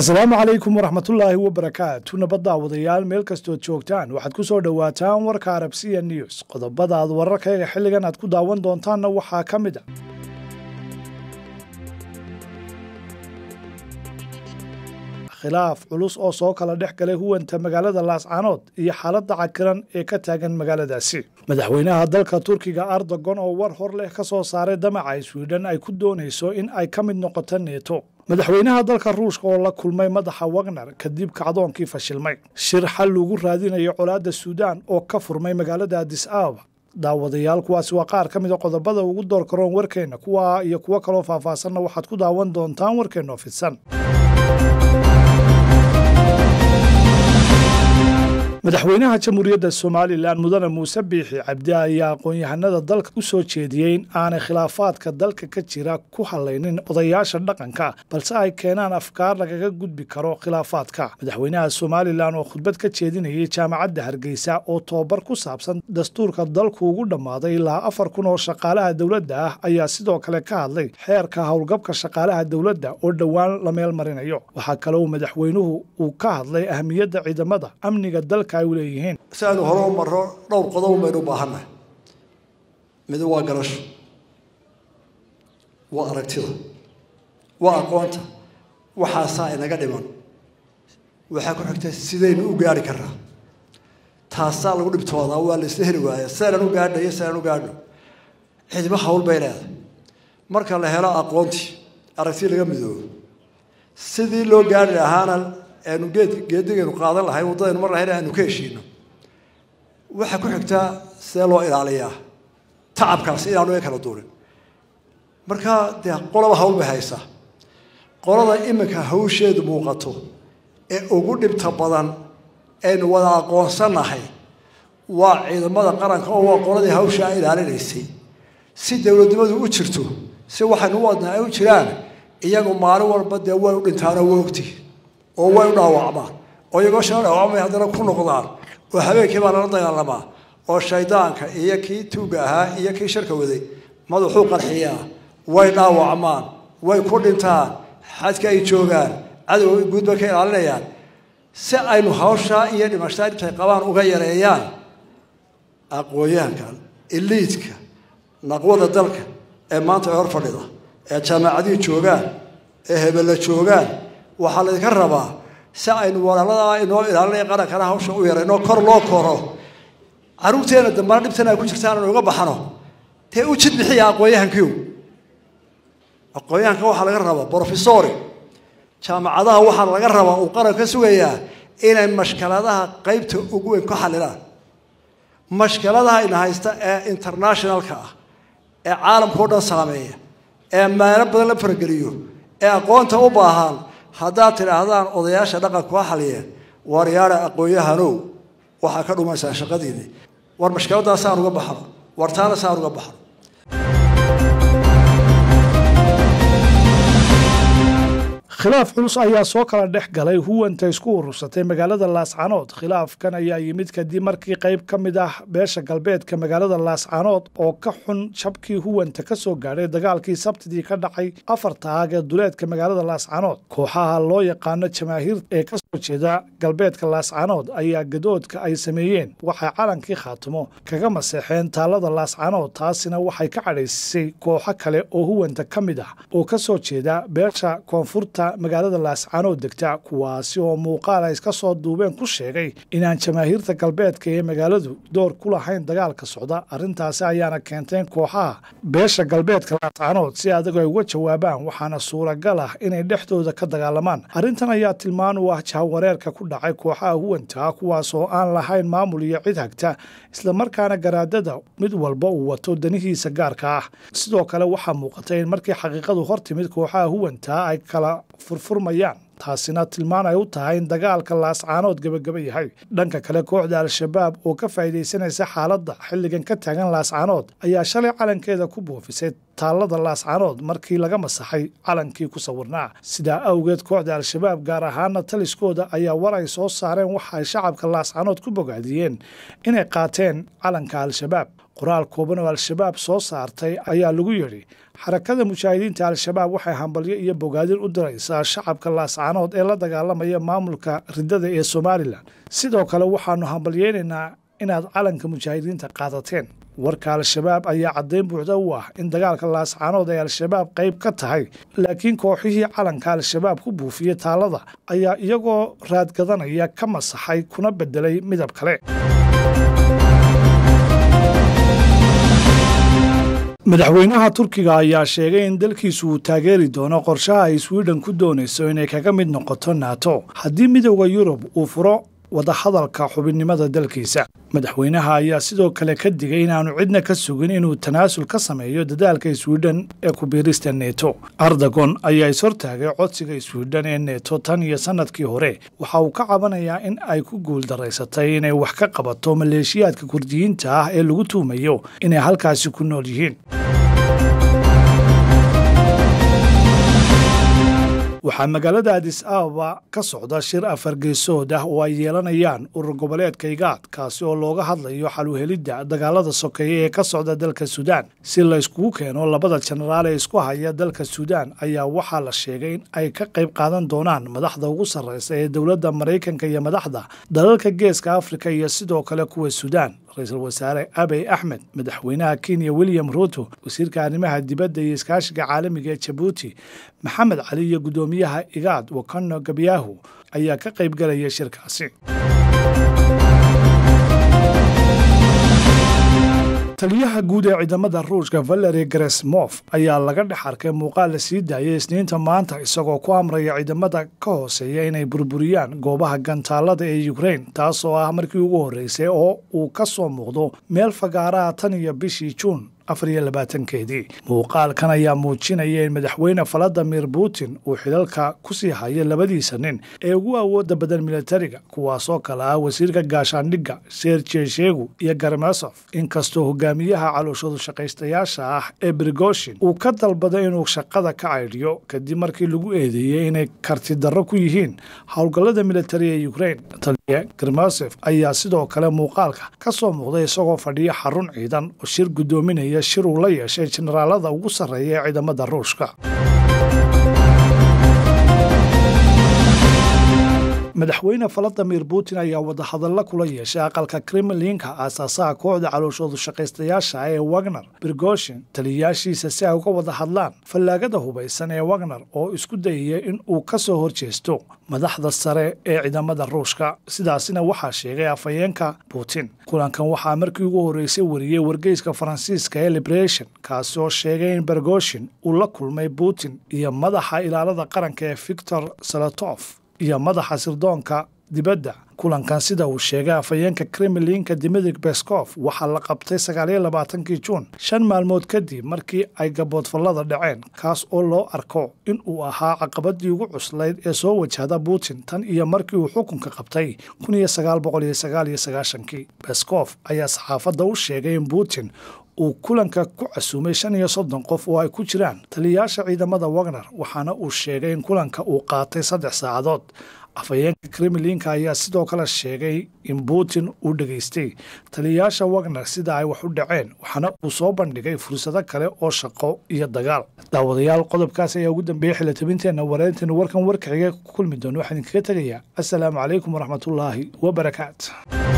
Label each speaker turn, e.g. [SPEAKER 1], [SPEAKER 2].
[SPEAKER 1] asalaamu calaykum waraxmatullaahi wabarakaatu nabaddaawadayaal meel kastood joogtaan waxaad ku soo dhowaataan warka arabsiya news qodobadaad wararkayga xilligan aad ku daawan doontaanna waxaa ka mid a khilaaf culus oo soo kala dhex galay huwanta magaalada laascanood iyo xaaladda cakiran ee ka taagan magaaladaasi madaxweynaha dalka turkiga ardogon oo war hor leh ka soo saaray damaca swidhen ay ku doonayso in ay ka mid noqoto neeto madaxweynaha dalka ruushka oo la kulmay madaxa wagner kadib kacdoonkii fashilmay shir xal lagu raadinayo colaadda suudaan oo ka furmay magaalada adis ababa daawadayaal kuwaasi waa qaar ka mid a ah qodobada ugu door karoon warkeenna kuwa iyo kuwo kaloo faahfaasanna waxaad ku daawan doontaan warkeenoo fidsan madaxweynaha jamhuuriyadda somalilan mudane muuse biixi cabdi ayaa aqoon-yahanada dalka u soo jeediyey in aanay khilaafaadka dalka ka jira ku halaynin odayaasha dhaqanka balse ay keenaan afkaar lagaga gudbi karo khilaafaadka madaxweynaha somalilan oo khudbad ka jeedinayay jaamacadda hargeysa oo tobabar ku saabsan dastuurka dalku ugu dhammaaday ilaa afar kun oo shaqaalaha dowladda ah ayaa sidoo kale ka hadlay xeerka howlgabka shaqaalaha dowladda oo dhowaan la meel marinayo waxaa kale uu madaxweynuhu uu ka hadlay ahmiyadda ciidamada amniga dalka markaa u leeyihiin si aynu horo u maro dhowr qodob baynu u baahannahay mid waa garasho
[SPEAKER 2] waa aragtida waa aqoonta waxaasaa inaga dhiman waxaa ku xigta sidaynu u gaari karnaa taasaa lagu dhibtoodaa waa la isla heli waaya sidaynaan u gaadhna iyo sidaynaan u gaadhno xidmo hawl bay leedahay marka la helo aqoontii aragtii laga midoobo sidii loo gaari lahaana aanu geedigaynu qaadan lahay waddadaynu mar lahayn aanu ka heshiino waxaa ku xigtaa see loo ilaaliyaa tacabkaasi inaanu a kala duurin marka dee qolaba hawl haysa qolada iminka hawsheedu muuqato ee ugu dhibta badan aynu wada aqoonsannahay waa ciidamada qaranka oo waa qoladii hawsha a ilaalinaysay si dowladnimadu u jirto si waxaynu u wadnaa ay u jiraan iyagu maalin walba dee way u dhintaanoo wa ogti oo way u dhaawacmaan oo iyagoo shana dhaawacmay haddana ku noqdaan oo habeenkii baa lala dagaalamaa oo shaydaanka iyo kii tuuga ahaa iyo kii sharka waday madaxuu qarxiyaa way dhaawacmaan way ku dhintaan xadka ay joogaan cadowga guudba ka ilaalinayaan si aynu hawshaa iyo dhimashaa intay qabaan uga yareeyaan aqoonyahankan eliidka naqwada dalka ee maanta ay hor fadhida ee jaamacadihii joogaan ee hebella joogaan waxaa laydinka rabaa si aynu walaaladaa ah inoo ilaalinaya qarankana hawsha u yara inoo kor loo koro caruurteena dambana dhibtana ku jirta aanan uga baxno tee u jid bixiya aqoonyahankiiw aqoonyahanka waxaa laga rabaa brofesori jaamacadaha waxaa laga rabaa uu qaranku ka sugayaa inay mashkaladaha qaybta ugu weyn ku xalilaan mashkaladaha ina haysta ee internationalka ah ee caalamka o dhan saameeya ee maalo badan la farageliyo ee aqoonta u baahan haddaad tidhaahdaan odayaasha dhaqanku ha xaliyeen war aqoon-yahanow waxaa ka dhumaysaan shaqadiinii war mashkaladdaas aan uga baxno war taana saan uga baxno
[SPEAKER 1] khilaaf culus ayaa soo kala dhex galay huwanta isku urursatay magaalada laascanood khilaafkan ayaa yimid kadib markii qayb ka mid ah beesha galbeedka magaalada laascanood oo ka xun jabkii huwanta ka soo gaadhay dagaalkii sabtidii ka dhacay afarta aag ee duleedka magaalada laascanood kooxaha loo yaqaano jamaahiir ee ka soo jeeda galbeedka laascanood ayaa gadoodka ay sameeyeen waxay calankii khaatumo kaga maseexeen taallada laascanood taasina waxay ka cadhaysay kooxo kale oo huwanta ka mid ah oo ka soo jeeda beesha koonfurta magaalada laascanood degta kuwaasi oo muuqaal ay iska soo duubeen ku sheegay inaan jamaahiirta galbeedka ee magaaladu door ku lahayn dagaalka socda arrintaasi ayaana keenteen kooxaha beesha galbeedka laascanood si adag ay uga jawaabaan waxaana suuragal ah inay dhexdooda ka dagaalamaan arrintan ayaa tilmaan u ah jahwareerka ku dhacay kooxaha huwantaa kuwaasoo aan lahayn maamul iyo cid hagta islamarkaana garaadada mid walba uu wato danihiisa gaarka ah sidoo kale waxaa muuqatay in markii xaqiiqadu hortimid kooxaha huwantaa ay kala furfurmayaan taasina tilmaanay u tahay in dagaalka laascaanood gebagaba yahay dhanka kale kooxda al-shabaab oo ka faa'iidaysanaysa xaaladda xilligan ka taagan laascaanood ayaa shalay calankeeda ku buufisay taallada laascaanood markii laga masaxay calankii ku sawirnaa sidaa awgeed kooxda al-shabaab gaar ahaana taliskooda ayaa war ay soo saareen waxa ay shacabka laascaanood ku bogaadiyeen inay qaateen calanka al-shabaab qoraal kooban al-shabaab soo saartay ayaa lagu yidhi xarakada mujaahidiinta al-shabaab waxay hambalyo iyo bogaadin u diraysaa shacabka laascaanood ee la dagaalamaya maamulka riddada ee somalilan sidoo kale waxaanu hambalyeynaynaa inaad calanka mujaahidiinta qaadateen warka al-shabaab ayaa caddayn buuxda u ah in dagaalka laascaanood ay al-shabaab qayb ka tahay laakiin kooxihii calanka al-shabaab ku buufiyey taallada ayaa iyagoo raadgadanaya ka masaxay kuna beddelay midab kale madaxweynaha turkiga ayaa sheegay in dalkiisu uu taageeri doono qorshaha ay swiden ku doonayso inay kaga mid noqoto nato haddii midowda yurub uu furo wadahadalka xubinnimada dalkiisa madaxweynaha ayaa sidoo kale ka digay inaanu cidna ka sugin inuu tanaasul ka sameeyo dadaalka swidhen ee kubiirista neeto ardagon ayaa ishortaagay codsiga swidhen ee neeto tan iyo sannadkii hore waxa uu ka cabanayaa in ay ku guuldaraysatay inay wax ka qabato maleeshiyaadka kurdiyiinta ah ee lagu tuumayo inay halkaasi ku nool yihiin waxaa magaalada adis ababa ka socda shir afargeesood ah oo ay yeelanayaan urur goboleedka igaad kaasi oo looga hadlayo xaluhelidda dagaalada sokeeye ee ka socda dalka suudaan si layskugu keeno labada jeneraal ee isku haya dalka suudaan ayaa waxaa la sheegay in ay ka qayb qaadan doonaan madaxda ugu sarreysa ee dowladda maraykanka iyo madaxda dalalka geeska afrika iyo sidoo kale kuwa suudaan ra-iisul wasaare abey axmed madaxweynaha kenya william ruuto wasiirka arrimaha dibadda iyo iskaashiga caalamiga ee jabuuti maxamed cali iyo guddoomiyaha igaad wakano gabyahu ayaa ka qayb galaya shirkaasi taliyaha guud ee ciidamada ruushka valeri gresmof ayaa laga dhex arkay muuqaal la sii daayay isniinta maanta isagoo ku amraya ciidamada ka hooseeya inay burburiyaan goobaha gantaalada ee ukrain taas oo ah markii ugu horreysay oo uu ka soo muuqdo meel fagaaraha tan iyo bishii juun afariyo labaatankeedii muuqaalkan ayaa muujinaya in madaxweyne valadimir putin uu xilalka ku sii hayo labadiisa nin ee ugu awoodda badan militariga kuwaasoo kale ah wasiirka gaashaandhigga serjesheegu iyo garmesof inkastoo hogaamiyaha calooshadu shaqaystayaasha ah ee brigoshin uu ka dalbaday inuu shaqada ka caydhiyo kadib markii lagu eedeeyey inay kartidaro ku yihiin howlgallada militari ee ukrain grimasev ayaa sidoo kale muuqaalka ka soo muuqday isagoo fadhiya xarun ciidan oo shir guddoominaya shir uu la yeeshay jenaraalada ugu sarreeya ee ciidamada ruushka madaxweyne valadimir putin ayaa wadahadallo kula yeeshay aqalka kremlinka aasaasaha kooxda calooshoodu shaqaystayaasha ah ee wagner bergoshin taliyayaashiisa si ay uga wada hadlaan fallaagada hubaysan ee wagner oo isku dayaya in uu ka soo horjeesto madaxda sare ee ciidamada ruushka sidaasina waxaa sheegay afhayeenka putin kulankan waxaa markii ugu horreysay wariyey wargeyska faransiiska ee liberation kaasi oo sheegay in bergoshin uu la kulmay putin iyo madaxa ilaalada qaranka ee victor salatof iyo madaxa sirdoonka dibadda kulankan sida uu sheegay afhayeenka kremlinka dimitri bescof waxaa la qabtay sagaaliyo labaatankii juun shan maalmood kadib markii ay gaboodfallada dhaceen kaas oo loo arko in uu ahaa caqabadii ugu cuslayd ee soo wajahda putin tan iyo markii uu xukunka qabtay kun iyo sagaal boqol iyo sagaal iyo sagaashankii bescof ayaa saxaafadda u sheegay in putin uu kulanka ku casuumay shan iyo soddon qof oo ay ku jiraan taliyayaasha ciidamada wagner waxaana uu sheegay in kulanka uu qaatay saddex saacadood afhayeenka kremlinka ayaa sidoo kale sheegay in putin uu dhegaystay taliyayaasha wagner sida ay wax u dhaceen waxaana uu soo bandhigay fursado kale oo shaqo iyo dagaal daawadayaal qodobkaas ayaa ugu dambeeyey xilotibinteenna wareynteenu warkan warkaxiga ku kulmi doon waxaan idinkaga tegayaa assalaamu calaykum waraxmatullaahi wabarakaatu